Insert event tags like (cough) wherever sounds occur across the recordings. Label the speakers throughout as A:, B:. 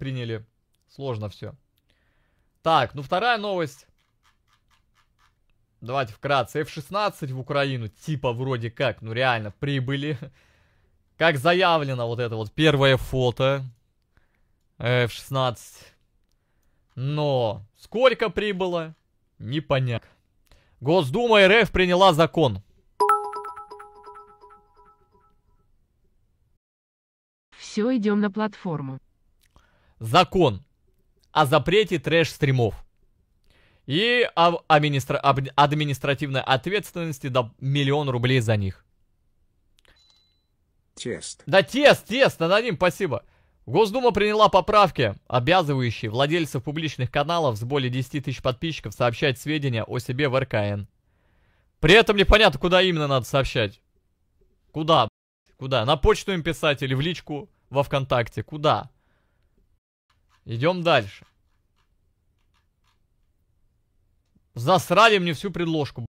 A: приняли. Сложно все. Так, ну вторая новость. Давайте вкратце. F-16 в Украину, типа, вроде как, ну реально, прибыли. Как заявлено вот это вот первое фото F-16. Но сколько прибыло, непонятно. Госдума РФ приняла закон. Все, идем на платформу закон о запрете трэш-стримов и о администра об административной ответственности до миллион рублей за них. Тест. Да тест, тест, нададим спасибо. Госдума приняла поправки, обязывающие владельцев публичных каналов с более 10 тысяч подписчиков сообщать сведения о себе в РКН. При этом непонятно, куда именно надо сообщать. Куда? Куда? На почту им писать или в личку во ВКонтакте? Куда? Идем дальше. Засрали мне всю предложку.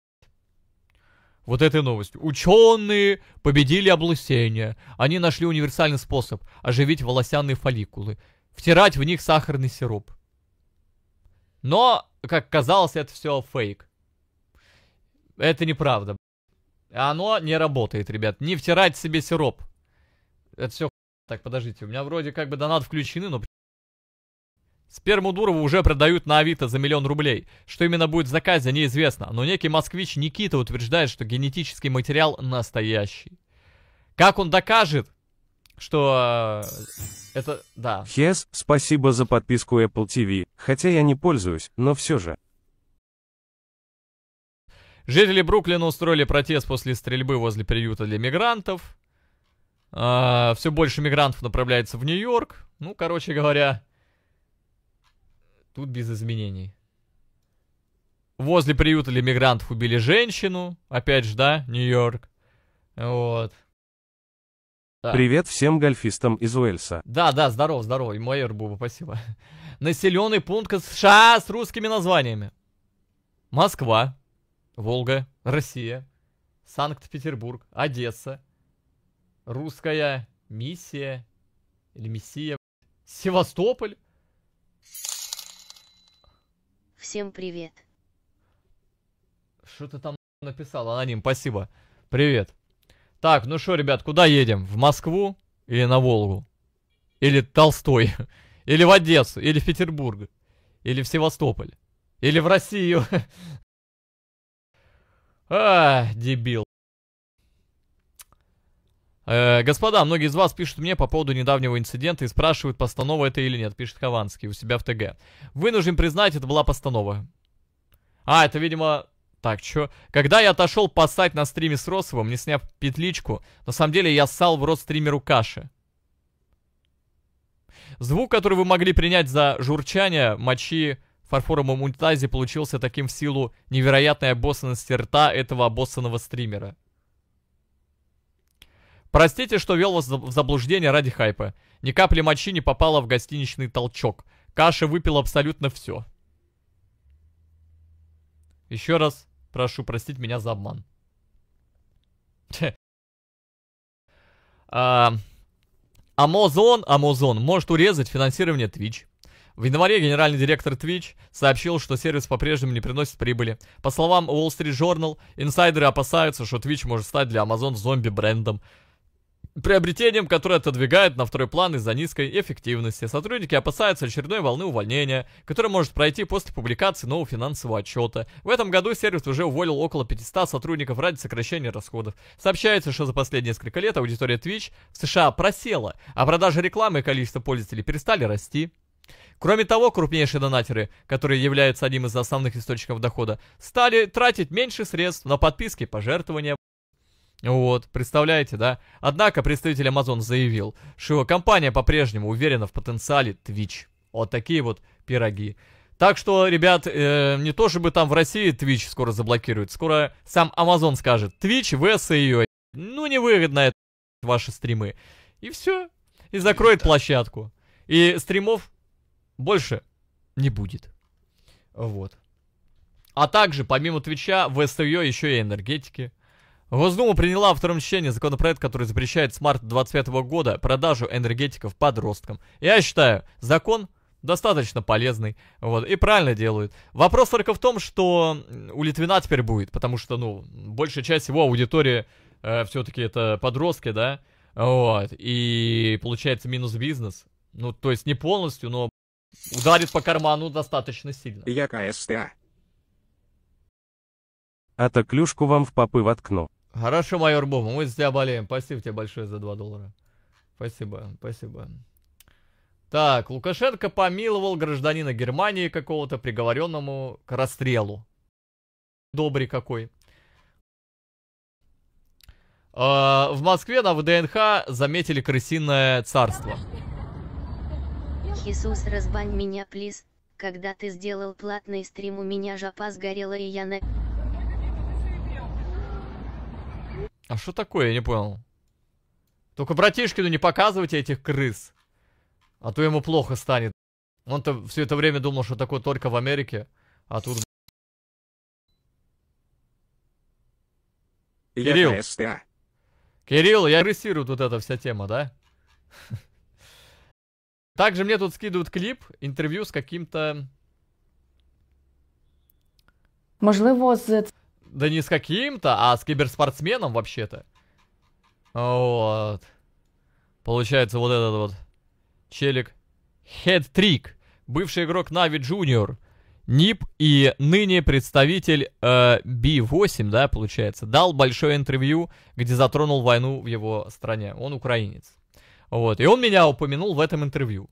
A: Вот этой новостью. Ученые победили облысение. Они нашли универсальный способ оживить волосяные фолликулы. Втирать в них сахарный сироп. Но, как казалось, это все фейк. Это неправда. Оно не работает, ребят. Не втирать себе сироп. Это все... Так, подождите, у меня вроде как бы донат включены, но Сперму Дурова уже продают на Авито за миллион рублей. Что именно будет в заказе, неизвестно, но некий москвич Никита утверждает, что генетический материал настоящий. Как он докажет, что э, это... да. Хес, спасибо за подписку Apple TV, хотя я не пользуюсь, но все же. Жители Бруклина устроили протест после стрельбы возле приюта для мигрантов. А, все больше мигрантов направляется в Нью-Йорк. Ну, короче говоря, Тут без изменений. Возле приюта для мигрантов убили женщину. Опять же, да, Нью-Йорк. Вот. Да. Привет всем гольфистам из Уэльса. Да, да, здорово, здорово. И майор Буба, спасибо. (laughs) Населенный пункт США с русскими названиями. Москва, Волга, Россия, Санкт-Петербург, Одесса, Русская миссия или миссия, Севастополь всем привет. Что ты там написал, аноним, спасибо. Привет. Так, ну что, ребят, куда едем? В Москву или на Волгу? Или Толстой? (laughs) Или в Одессу? Или в Петербург? Или в Севастополь? Или в Россию? (laughs) а, дебил. Э, господа, многие из вас пишут мне по поводу недавнего инцидента и спрашивают, постанова это или нет, пишет Хованский у себя в ТГ. Вынужден признать, это была постанова. А, это, видимо... Так, чё? Когда я отошел поссать на стриме с Росовым, не сняв петличку, на самом деле я ссал в рот стримеру каши. Звук, который вы могли принять за журчание мочи в фарфоровом унитазе, получился таким в силу невероятной обоссанности рта этого обоссанного стримера. Простите, что вел вас в заблуждение ради хайпа. Ни капли мочи не попало в гостиничный толчок. Каша выпил абсолютно все. Еще раз прошу простить меня за обман. (laughs) А, Амазон, Амазон может урезать финансирование Twitch. В январе генеральный директор Twitch сообщил, что сервис по-прежнему не приносит прибыли. По словам Wall Street Journal, инсайдеры опасаются, что Twitch может стать для Amazon зомби-брендом приобретением, которое отодвигает на второй план из-за низкой эффективности. Сотрудники опасаются очередной волны увольнения, которая может пройти после публикации нового финансового отчета. В этом году сервис уже уволил около 500 сотрудников ради сокращения расходов. Сообщается, что за последние несколько лет аудитория Twitch в США просела, а продажи рекламы и количество пользователей перестали расти. Кроме того, крупнейшие донатеры, которые являются одним из основных источников дохода, стали тратить меньше средств на подписки и пожертвования. Вот, представляете, да? Однако представитель Amazon заявил, что его компания по-прежнему уверена в потенциале Twitch. Вот такие вот пироги. Так что, ребят, э, не то чтобы там в России Twitch скоро заблокируют, скоро сам Amazon скажет, Twitch, VS и ее, ну невыгодно это ваши стримы. И все, и закроет площадку. И стримов больше не будет. Вот. А также, помимо Твича, в СТО еще и энергетики. Госдума приняла во втором чтении законопроект, который запрещает с марта 2025 года продажу энергетиков подросткам. Я считаю, закон достаточно полезный, вот, и правильно делают. Вопрос только в том, что у Литвина теперь будет, потому что, ну, большая часть его аудитории э, все-таки это подростки, да, вот, и получается минус бизнес, ну, то есть не полностью, но ударит по карману достаточно сильно. Я КСТА. А то клюшку вам в попы воткну. Хорошо, майор Бум, мы с тебя болеем. Спасибо тебе большое за 2 доллара. Спасибо, спасибо. Так, Лукашенко помиловал гражданина Германии какого-то приговоренному к расстрелу. Добрый какой. А, в Москве на ВДНХ заметили крысиное царство. Иисус, разбань меня, плиз. Когда ты сделал платный стрим, у меня жопа сгорела и я на... А что такое, я не понял. Только братишкину не показывайте этих крыс. А то ему плохо станет. Он-то все это время думал, что такое только в Америке. А тут... Кирилл. Кирилл, я агрессирую тут эта вся тема, да? Также мне тут скидывают клип, интервью с каким-то... Можливо, з да не с каким-то, а с киберспортсменом вообще-то. Вот. Получается вот этот вот челик. Хедтрик, Бывший игрок Нави Джуниор. НИП и ныне представитель э, B8, да, получается, дал большое интервью, где затронул войну в его стране. Он украинец. Вот. И он меня упомянул в этом интервью.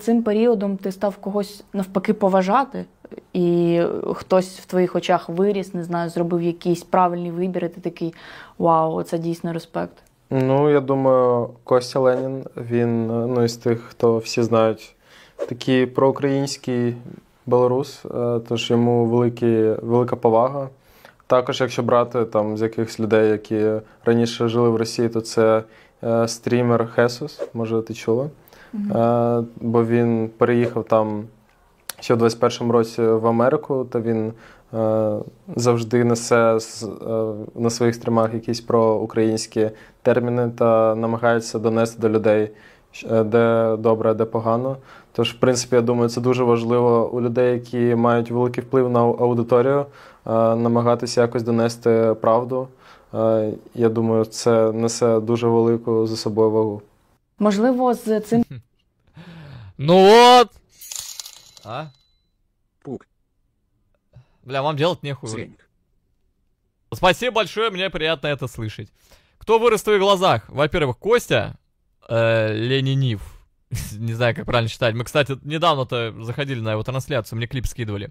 A: Цим періодом ти став когось навпаки поважати, і хтось в твоїх очах виріс, не знаю, зробив якийсь правильний вибір, і ти такий вау, це дійсно респект. Ну, я думаю, Костя Ленін, він ну, із тих, хто всі знають, такий проукраїнський білорус, е, тож йому великі, велика повага. Також, якщо брати там з якихось людей, які раніше жили в Росії, то це е, стрімер Хесус, може, ти чула. Е, бо він переїхав там ще в 21-му році в Америку, та він е, завжди несе е, на своїх стримах якісь проукраїнські терміни та намагається донести до людей. Де добре, де погано. Тож, в принципі, я думаю, це дуже важливо у людей, які мають великий вплив на аудиторію, намагатися якось донести правду. Я думаю, це несе дуже велику за собою вагу. Можливо, з цим. Хм. Ну от! А? Пук. Бля, вам делать нехуй. Спасибо большое, мне приятно это слышать. Кто вырос в твоих глазах? Во-первых, Костя, э, Ленинив. (laughs) Не знаю, как правильно читать. Мы, кстати, недавно-то заходили на его трансляцию, мне клип скидывали.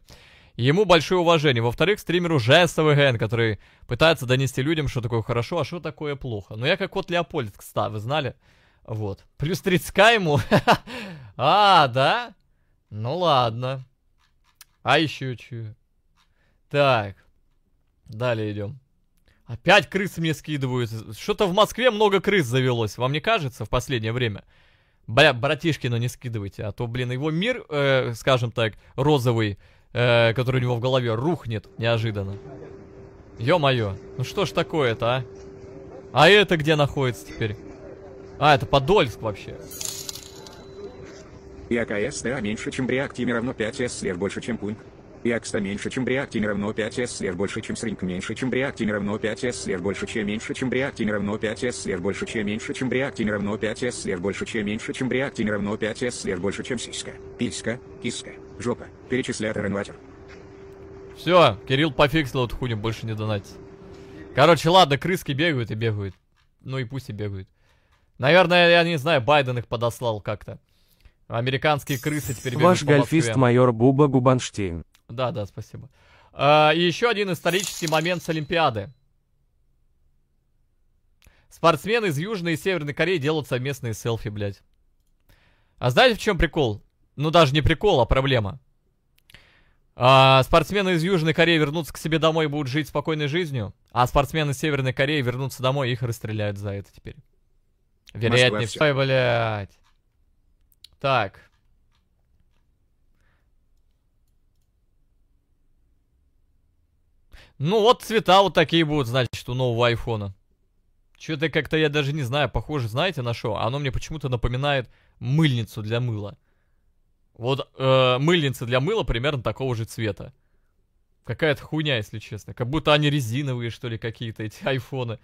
A: Ему большое уважение. Во-вторых, стримеру ЖСВГН, который пытается донести людям, что такое хорошо, а что такое плохо. Но ну, я как кот Леопольд, кстати, вы знали? Вот. Плюс 30к ему? (laughs) а, да? Ну ладно. А еще что? Так. Далее идем. Опять крысы мне скидывают. Что-то в Москве много крыс завелось, вам не кажется, в последнее время? Бля, братишки, но не скидывайте, а то, блин, его мир, э, скажем так, розовый, э, который у него в голове, рухнет неожиданно. Ё-моё, ну что ж такое-то, а? А это где находится теперь? А, это Подольск вообще. И АКСТА а меньше, чем реактиве равно 5С слеж больше, чем пункт. И акста меньше, чем реактин равно 5С слеж больше, чем сринг меньше, чем реактин равно 5С слеж больше, чем меньше, чем реактин равно 5С слеж больше, чем меньше, чем реактин равно 5С слеж больше, чем меньше, чем реактин равно 5С слеж больше, чем сиська, писька, киска, жопа, перечислятор инватер. Все, Кирилл пофиксил эту хуйню, больше не донатить. Короче, ладно, крыски бегают и бегают. Ну и пусть и бегают. Наверное, я не знаю, Байден их подослал как-то. Американские крысы теперь бегают Ваш по гольфист Москве. майор Буба Губанштейн. Да, да, спасибо. А, и еще один исторический момент с Олимпиады. Спортсмены из Южной и Северной Кореи делают совместные селфи, блядь. А знаете, в чем прикол? Ну, даже не прикол, а проблема. А, спортсмены из Южной Кореи вернутся к себе домой и будут жить спокойной жизнью, а спортсмены Северной Кореи вернутся домой и их расстреляют за это теперь. Вероятнее, Москва стой, блядь. Так. Ну вот цвета вот такие будут, значит, у нового айфона. Что-то как-то я даже не знаю, похоже, знаете, на что? Оно мне почему-то напоминает мыльницу для мыла. Вот э, мыльница для мыла примерно такого же цвета. Какая-то хуйня, если честно. Как будто они резиновые, что ли, какие-то эти айфоны.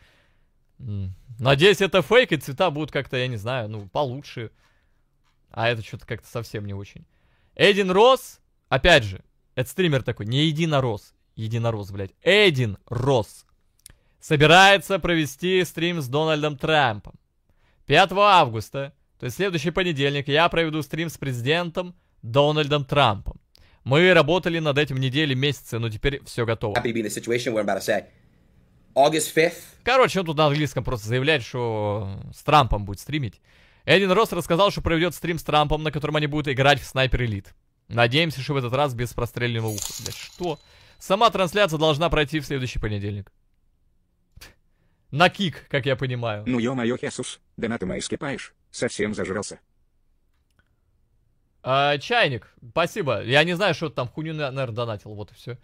A: Надеюсь, это фейк, и цвета будут как-то, я не знаю, ну, получше. А это что-то как-то совсем не очень. Эдин Рос, опять же, это стример такой, не единорос, единорос, блядь. Эдин Рос собирается провести стрим с Дональдом Трампом. 5 августа, то есть следующий понедельник, я проведу стрим с президентом Дональдом Трампом. Мы работали над этим недели, месяцы, но теперь все готово. August 5th. Короче, он тут на английском просто заявляет, что с Трампом будет стримить. Эдин Росс рассказал, что проведет стрим с Трампом, на котором они будут играть в Снайпер Элит. Надеемся, что в этот раз без простреленного уха. Блять, что? Сама трансляция должна пройти в следующий понедельник. На кик, как я понимаю. Ну ё-моё, Хесус, донаты мои скипаешь. Совсем зажрался. А, чайник, спасибо. Я не знаю, что ты там хуйню, наверное, донатил, вот и все.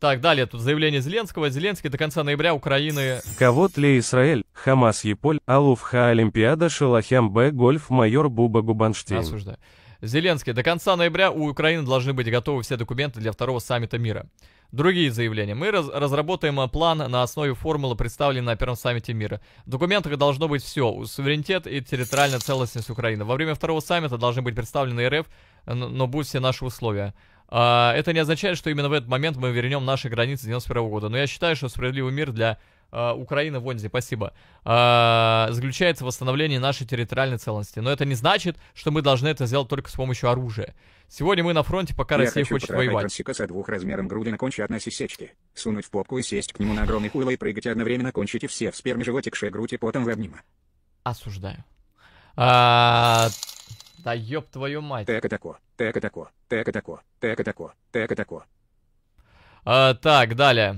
A: Так, далее, тут заявление Зеленского. Зеленский до конца ноября Украины... Кавот ли Израиль, Хамас Еполь, Алуфха Олимпиада, Шалахям Б, Гольф, майор Буба Губанштейн. Осуждаю. Зеленский, до конца ноября у Украины должны быть готовы все документы для второго саммита мира. Другие заявления. Мы раз разработаем план на основе формулы, представленной на Первом саммите мира. В документах должно быть все. Суверенитет и территориальная целостность Украины. Во время второго саммита должны быть представлены РФ, но будут все наши условия. А, это не означает, что именно в этот момент мы вернем наши границы 91 года. Но я считаю, что справедливый мир для а, Украины в Онзе, спасибо, а, заключается в восстановлении нашей территориальной целостности. Но это не значит, что мы должны это сделать только с помощью оружия. Сегодня мы на фронте, пока Я Россия хочет воевать. Я со двух размером груди на конче одной сисечки. Сунуть в попку и сесть к нему на огромный хуйло и прыгать одновременно кончите все в сперме животик ше грудь и потом в обнима. Осуждаю. А... Да ёб твою мать. Так и такое. Тека тако, тека тако, тека тако, тека тако. А, так, далее.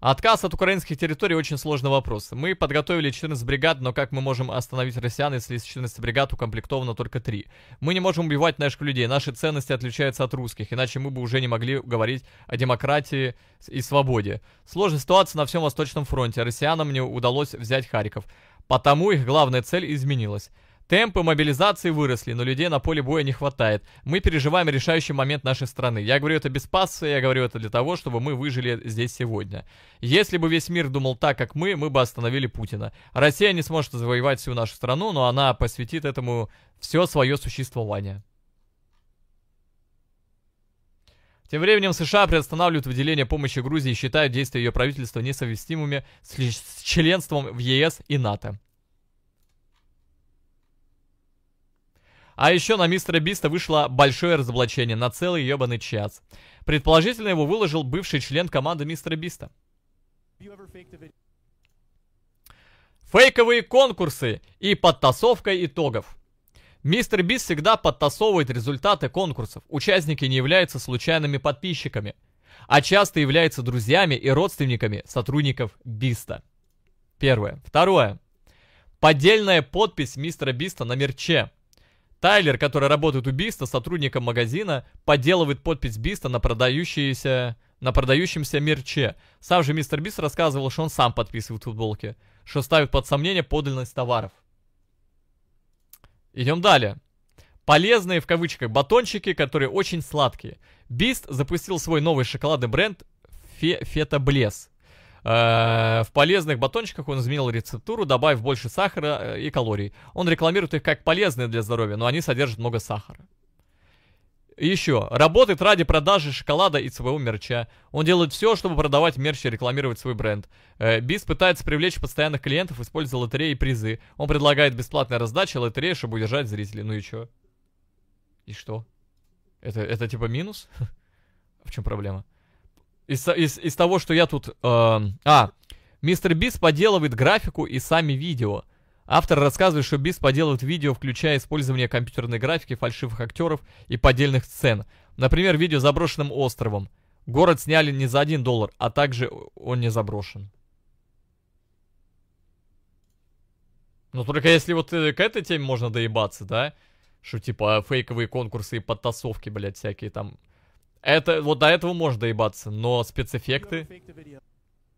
A: Отказ от украинских территорий очень сложный вопрос. Мы подготовили 14 бригад, но как мы можем остановить россиян, если из 14 бригад укомплектовано только 3? Мы не можем убивать наших людей, наши ценности отличаются от русских, иначе мы бы уже не могли говорить о демократии и свободе. Сложная ситуация на всем Восточном фронте, россиянам не удалось взять Харьков. Потому их главная цель изменилась. Темпы мобилизации выросли, но людей на поле боя не хватает. Мы переживаем решающий момент нашей страны. Я говорю это без пасса, я говорю это для того, чтобы мы выжили здесь сегодня. Если бы весь мир думал так, как мы, мы бы остановили Путина. Россия не сможет завоевать всю нашу страну, но она посвятит этому все свое существование. Тем временем США приостанавливают выделение помощи Грузии и считают действия ее правительства несовместимыми с членством в ЕС и НАТО. А еще на Мистера Биста вышло большое разоблачение на целый ебаный час. Предположительно, его выложил бывший член команды Мистера Биста. Фейковые конкурсы и подтасовка итогов. Мистер Бист всегда подтасовывает результаты конкурсов. Участники не являются случайными подписчиками, а часто являются друзьями и родственниками сотрудников Биста. Первое. Второе. Поддельная подпись мистера Биста на мерче – Тайлер, который работает у Биста, сотрудником магазина, подделывает подпись Биста на продающиеся на продающемся мерче. Сам же мистер Бист рассказывал, что он сам подписывает футболки, что ставит под сомнение подлинность товаров. Идем далее. Полезные в кавычках батончики, которые очень сладкие. Бист запустил свой новый шоколадный бренд Фета Блес. Э, в полезных батончиках он изменил рецептуру, добавив больше сахара э, и калорий. Он рекламирует их как полезные для здоровья, но они содержат много сахара. Еще. Работает ради продажи шоколада и своего мерча. Он делает все, чтобы продавать мерч и рекламировать свой бренд. Э, Бис пытается привлечь постоянных клиентов, используя лотереи и призы. Он предлагает бесплатные раздачи лотереи, чтобы удержать зрителей. Ну и что? И что? Это, это типа минус? (laughs) В чем проблема? Из, из, из того, что я тут... Э, а, мистер Бис поделывает графику и сами видео. Автор рассказывает, что Бис поделывает видео, включая использование компьютерной графики, фальшивых актеров и поддельных сцен. Например, видео заброшенным островом. Город сняли не за один доллар, а также он не заброшен. Ну, только если вот э, к этой теме можно доебаться, да? Что, типа, фейковые конкурсы и подтасовки, блядь, всякие там... Это, вот до этого можно доебаться, но спецэффекты...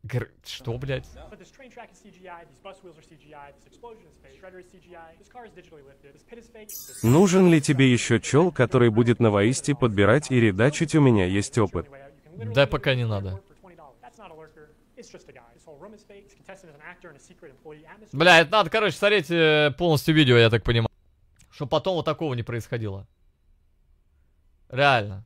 A: Гр... Что, блядь? Нужен ли тебе еще чел, который будет на воисте подбирать и редачить? У меня есть опыт. Да пока не надо. Бля, это надо, короче, смотреть э, полностью видео, я так понимаю. Чтобы потом вот такого не происходило. Реально.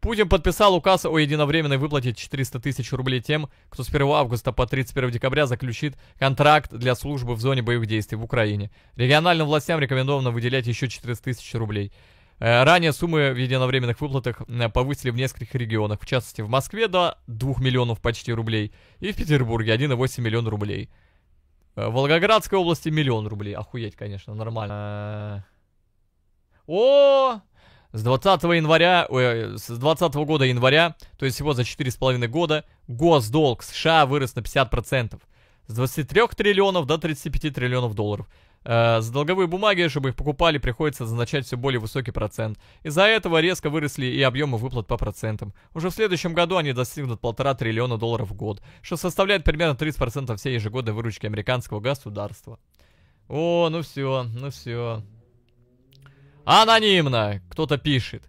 A: Путин подписал указ о единовременной выплате 400 тысяч рублей тем, кто с 1 августа по 31 декабря заключит контракт для службы в зоне боевых действий в Украине. Региональным властям рекомендовано выделять еще 400 тысяч рублей. Э, ранее суммы в единовременных выплатах э, повысили в нескольких регионах, в частности в Москве до 2 миллионов почти рублей и в Петербурге 1,8 миллион рублей. Э, в Волгоградской области миллион рублей. Охуеть, конечно, нормально. О, с 20 января, э, с 20 года января, то есть всего за 4,5 года, госдолг США вырос на 50%. С 23 триллионов до 35 триллионов долларов. Э, за долговые бумаги, чтобы их покупали, приходится назначать все более высокий процент. Из-за этого резко выросли и объемы выплат по процентам. Уже в следующем году они достигнут полтора триллиона долларов в год, что составляет примерно 30% всей ежегодной выручки американского государства. О, ну все, ну все. Анонимно! Кто-то пишет.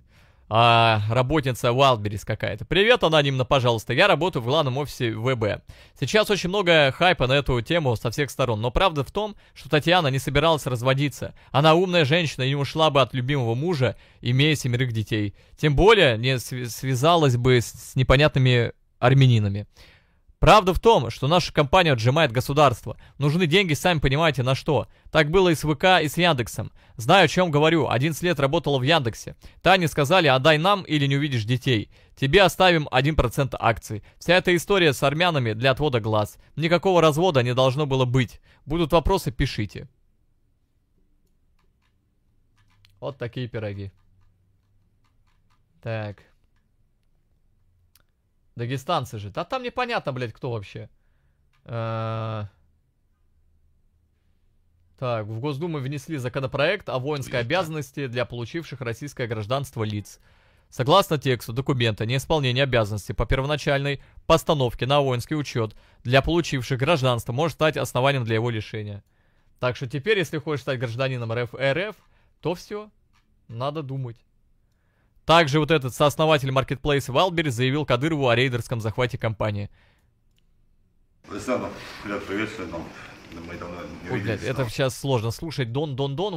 A: А, работница Wildberries какая-то. Привет, анонимно, пожалуйста. Я работаю в главном офисе ВБ. Сейчас очень много хайпа на эту тему со всех сторон. Но правда в том, что Татьяна не собиралась разводиться. Она умная женщина и не ушла бы от любимого мужа, имея семерых детей. Тем более не св связалась бы с, с непонятными армянинами. Правда в том, что наша компания отжимает государство. Нужны деньги, сами понимаете, на что. Так было и с ВК, и с Яндексом. Знаю, о чем говорю. 11 лет работала в Яндексе. Тане сказали, отдай нам или не увидишь детей. Тебе оставим 1% акций. Вся эта история с армянами для отвода глаз. Никакого развода не должно было быть. Будут вопросы, пишите. Вот такие пироги. Так. Дагестанцы же. Да там непонятно, блядь, кто вообще. так, в Госдуму внесли законопроект о воинской обязанности для получивших российское гражданство лиц. Согласно тексту документа, неисполнение обязанности по первоначальной постановке на воинский учет для получивших гражданство может стать основанием для его лишения. Так что теперь, если хочешь стать гражданином РФ, РФ то все, надо думать. Также вот этот сооснователь маркетплейса Валберри заявил Кадырову о рейдерском захвате компании. Александр, привет, приветствую, ну, Дон. Мы давно не Ой, Блядь, это сейчас сложно слушать. Дон, Дон, Дон.